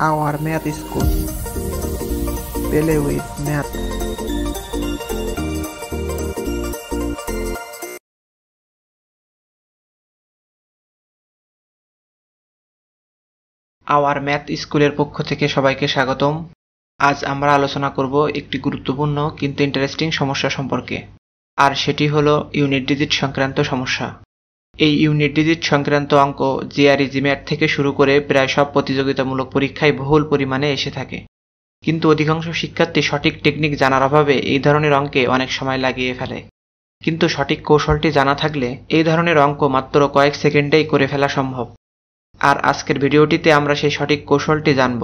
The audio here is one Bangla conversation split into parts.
Our math is good. with math. Our math স্কুলের পক্ষ থেকে সবাইকে স্বাগতম আজ আমরা আলোচনা করব একটি গুরুত্বপূর্ণ কিন্তু ইন্টারেস্টিং সমস্যা সম্পর্কে আর সেটি হলো ইউনিট ডিজিট সংক্রান্ত সমস্যা এই ইউনিট ডিজিট সংক্রান্ত অঙ্ক জিআরইজি ম্যাট থেকে শুরু করে প্রায় সব প্রতিযোগিতামূলক পরীক্ষায় বহুল পরিমাণে এসে থাকে কিন্তু অধিকাংশ শিক্ষার্থী সঠিক টেকনিক জানার অভাবে এই ধরনের অঙ্কে অনেক সময় লাগিয়ে ফেলে কিন্তু সঠিক কৌশলটি জানা থাকলে এই ধরনের অঙ্ক মাত্র কয়েক সেকেন্ডেই করে ফেলা সম্ভব আর আজকের ভিডিওটিতে আমরা সেই সঠিক কৌশলটি জানব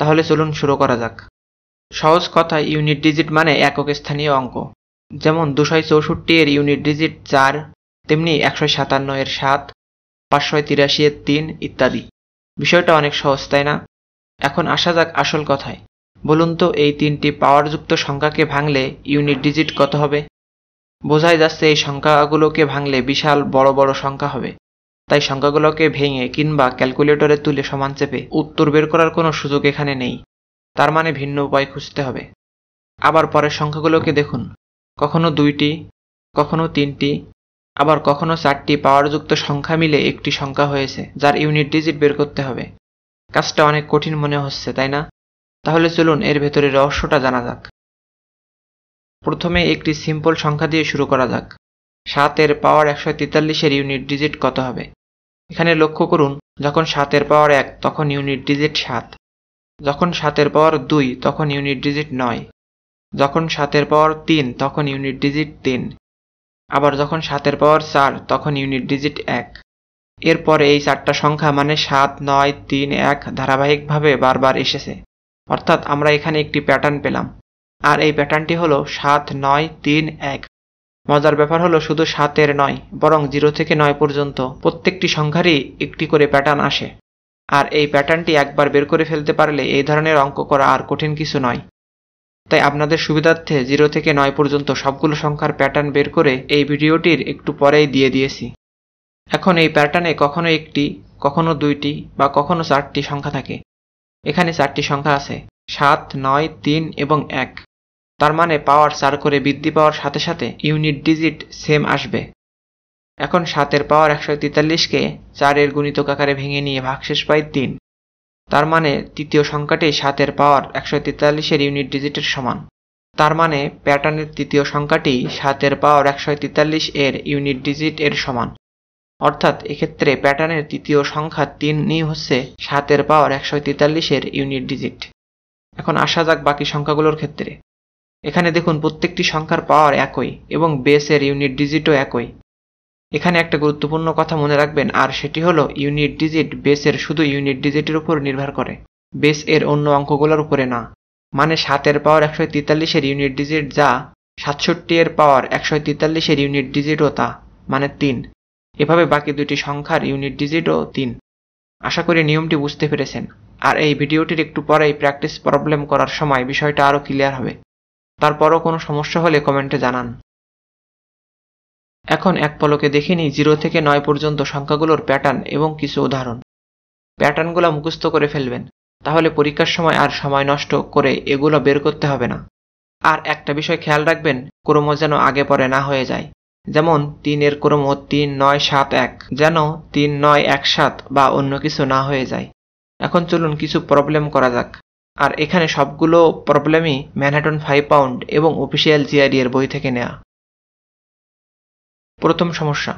তাহলে চলুন শুরু করা যাক সহজ কথা ইউনিট ডিজিট মানে একক স্থানীয় অঙ্ক যেমন দুশয় চৌষট্টি এর ইউনিট ডিজিট চার তেমনি একশো সাতান্ন এর সাত পাঁচশো তিরাশি এর তিন ইত্যাদি বিষয়টা অনেক সহজ তাই না এখন আসা যাক আসল কথায় বলুন তো এই তিনটি পাওয়ারযুক্ত সংখ্যাকে ভাঙলে ইউনিট ডিজিট কত হবে বোঝাই যাচ্ছে এই সংখ্যাগুলোকে ভাঙলে বিশাল বড় বড় সংখ্যা হবে তাই সংখ্যাগুলোকে ভেঙে কিংবা ক্যালকুলেটরে তুলে সমান চেপে উত্তর বের করার কোনো সুযোগ এখানে নেই তার মানে ভিন্ন উপায় খুঁজতে হবে আবার পরের সংখ্যাগুলোকে দেখুন কখনো দুইটি কখনো তিনটি আবার কখনো চারটি পাওয়ারযুক্ত সংখ্যা মিলে একটি সংখ্যা হয়েছে যার ইউনিট ডিজিট বের করতে হবে কাজটা অনেক কঠিন মনে হচ্ছে তাই না তাহলে চলুন এর ভেতরে রহস্যটা জানা যাক প্রথমে একটি সিম্পল সংখ্যা দিয়ে শুরু করা যাক সাতের পাওয়ার একশো তেতাল্লিশের ইউনিট ডিজিট কত হবে এখানে লক্ষ্য করুন যখন সাতের পাওয়ার এক তখন ইউনিট ডিজিট সাত যখন সাতের পাওয়ার দুই তখন ইউনিট ডিজিট নয় যখন সাতের পাওয়ার তিন তখন ইউনিট ডিজিট তিন আবার যখন সাতের পাওয়ার চার তখন ইউনিট ডিজিট এক এরপর এই চারটা সংখ্যা মানে সাত নয় তিন এক ধারাবাহিকভাবে বারবার এসেছে অর্থাৎ আমরা এখানে একটি প্যাটার্ন পেলাম আর এই প্যাটার্নটি হলো সাত নয় তিন এক মজার ব্যাপার হলো শুধু সাতের নয় বরং জিরো থেকে নয় পর্যন্ত প্রত্যেকটি সংখ্যারই একটি করে প্যাটার্ন আসে আর এই প্যাটার্নটি একবার বের করে ফেলতে পারলে এই ধরনের অঙ্ক করা আর কঠিন কিছু নয় তাই আপনাদের সুবিধার্থে জিরো থেকে নয় পর্যন্ত সবগুলো সংখ্যার প্যাটার্ন বের করে এই ভিডিওটির একটু পরেই দিয়ে দিয়েছি এখন এই প্যাটার্নে কখনো একটি কখনো দুইটি বা কখনো চারটি সংখ্যা থাকে এখানে চারটি সংখ্যা আছে সাত নয় তিন এবং এক তার মানে পাওয়ার চার করে বৃদ্ধি পাওয়ার সাথে সাথে ইউনিট ডিজিট সেম আসবে এখন সাতের পাওয়ার একশো তেতাল্লিশকে চারের গুণিতক আকারে ভেঙে নিয়ে ভাগশেষ পাই তিন তার মানে তৃতীয় সংখ্যাটি সাতের পাওয়ার একশো তেতাল্লিশের ইউনিট ডিজিটের সমান তার মানে প্যাটার্নের তৃতীয় সংখ্যাটি সাতের পাওয়ার একশো তেতাল্লিশ এর ইউনিট ডিজিট এর সমান অর্থাৎ এক্ষেত্রে প্যাটার্নের তৃতীয় সংখ্যা তিনই হচ্ছে সাতের পাওয়ার একশো তেতাল্লিশের ইউনিট ডিজিট এখন আসা যাক বাকি সংখ্যাগুলোর ক্ষেত্রে এখানে দেখুন প্রত্যেকটি সংখ্যার পাওয়ার একই এবং বেসের ইউনিট ডিজিটও একই এখানে একটা গুরুত্বপূর্ণ কথা মনে রাখবেন আর সেটি হলো ইউনিট ডিজিট বেসের শুধু ইউনিট ডিজিটের উপর নির্ভর করে বেস এর অন্য অঙ্কগুলোর উপরে না মানে সাতের পাওয়ার একশো তেতাল্লিশের ইউনিট ডিজিট যা সাতষট্টি এর পাওয়ার একশো তেতাল্লিশের ইউনিট ডিজিটও তা মানে তিন এভাবে বাকি দুটি সংখ্যার ইউনিট ডিজিটও তিন আশা করি নিয়মটি বুঝতে পেরেছেন আর এই ভিডিওটির একটু পরেই প্র্যাকটিস প্রবলেম করার সময় বিষয়টা আরও ক্লিয়ার হবে তারপরও কোনো সমস্যা হলে কমেন্টে জানান এখন এক পলকে দেখে নিই জিরো থেকে নয় পর্যন্ত সংখ্যাগুলোর প্যাটার্ন এবং কিছু উদাহরণ প্যাটার্নগুলো মুখস্থ করে ফেলবেন তাহলে পরীক্ষার সময় আর সময় নষ্ট করে এগুলো বের করতে হবে না আর একটা বিষয় খেয়াল রাখবেন ক্রম যেন আগে পরে না হয়ে যায় যেমন তিনের ক্রম তিন নয় সাত এক যেন তিন নয় এক সাত বা অন্য কিছু না হয়ে যায় এখন চলুন কিছু প্রবলেম করা যাক আর এখানে সবগুলো প্রবলেমই ম্যানহাটন ফাইভ পাউন্ড এবং অফিসিয়াল জিআইডি এর বই থেকে নেওয়া প্রথম সমস্যা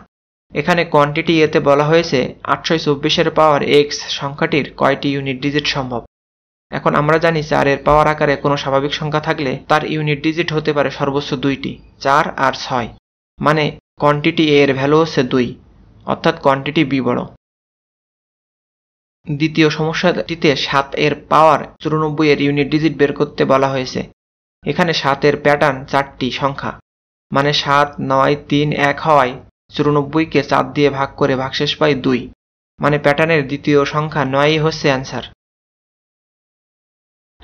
এখানে কোয়ান্টিটি এতে বলা হয়েছে আটশো চব্বিশের পাওয়ার এক্স সংখ্যাটির কয়টি ইউনিট ডিজিট সম্ভব এখন আমরা জানি চারের পাওয়ার আকারে কোনো স্বাভাবিক সংখ্যা থাকলে তার ইউনিট ডিজিট হতে পারে সর্বোচ্চ দুইটি চার আর ছয় মানে কোয়ান্টিটি এর ভ্যালু হচ্ছে দুই অর্থাৎ কোয়ান্টিটি বি বড় দ্বিতীয় সমস্যাটিতে সাত এর পাওয়ার চুরানব্বই এর ইউনিট ডিজিট বের করতে বলা হয়েছে এখানে সাতের প্যাটার্ন চারটি সংখ্যা মানে সাত নয় তিন এক হওয়ায় চুরানব্বইকে চার দিয়ে ভাগ করে ভাগশেষ পাই দুই মানে প্যাটার্নের দ্বিতীয় সংখ্যা নয়ই হচ্ছে অ্যান্সার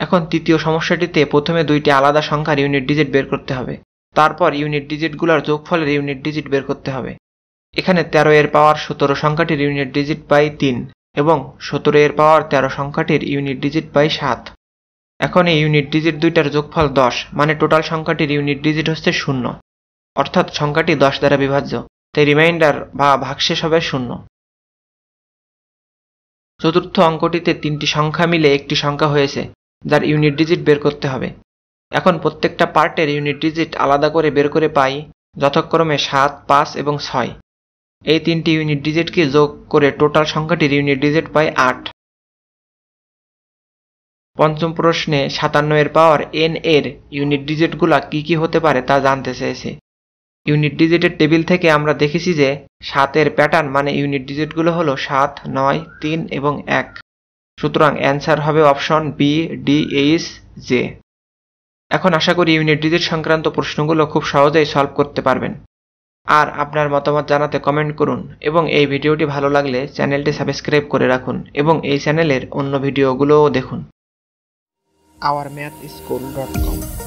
এখন তৃতীয় সমস্যাটিতে প্রথমে দুইটি আলাদা সংখ্যার ইউনিট ডিজিট বের করতে হবে তারপর ইউনিট ডিজিটগুলোর যোগফলের ইউনিট ডিজিট বের করতে হবে এখানে তেরো এর পাওয়ার সতেরো সংখ্যাটির ইউনিট ডিজিট পাই তিন এবং সতেরো এর পাওয়ার তেরো সংখ্যাটির ইউনিট ডিজিট পাই সাত এখন এই ইউনিট ডিজিট দুইটার যোগফল দশ মানে টোটাল সংখ্যাটির ইউনিট ডিজিট হচ্ছে শূন্য অর্থাৎ সংখ্যাটি দশ দ্বারা বিভাজ্য তাই রিমাইন্ডার বা ভাগশেষ হবে শূন্য চতুর্থ অঙ্কটিতে তিনটি সংখ্যা মিলে একটি সংখ্যা হয়েছে যার ইউনিট ডিজিট বের করতে হবে এখন প্রত্যেকটা পার্টের ইউনিট ডিজিট আলাদা করে বের করে পাই যথাক্রমে সাত পাঁচ এবং ছয় এই তিনটি ইউনিট ডিজিটকে যোগ করে টোটাল সংখ্যাটির ইউনিট ডিজিট পাই আট পঞ্চম প্রশ্নে সাতান্ন এর পাওয়ার এন এর ইউনিট ডিজিটগুলা কি কি হতে পারে তা জানতে চেয়েছে ইউনিট ডিজিটের টেবিল থেকে আমরা দেখেছি যে সাতের প্যাটার্ন মানে ইউনিট ডিজিটগুলো হলো সাত নয় তিন এবং এক সুতরাং অ্যান্সার হবে option B D H J এখন আশা করি ইউনিট ডিজিট সংক্রান্ত প্রশ্নগুলো খুব সহজেই সলভ করতে পারবেন আর আপনার মতামত জানাতে কমেন্ট করুন এবং এই ভিডিওটি ভালো লাগলে চ্যানেলটি সাবস্ক্রাইব করে রাখুন এবং এই চ্যানেলের অন্য ভিডিওগুলোও দেখুন our math school dot com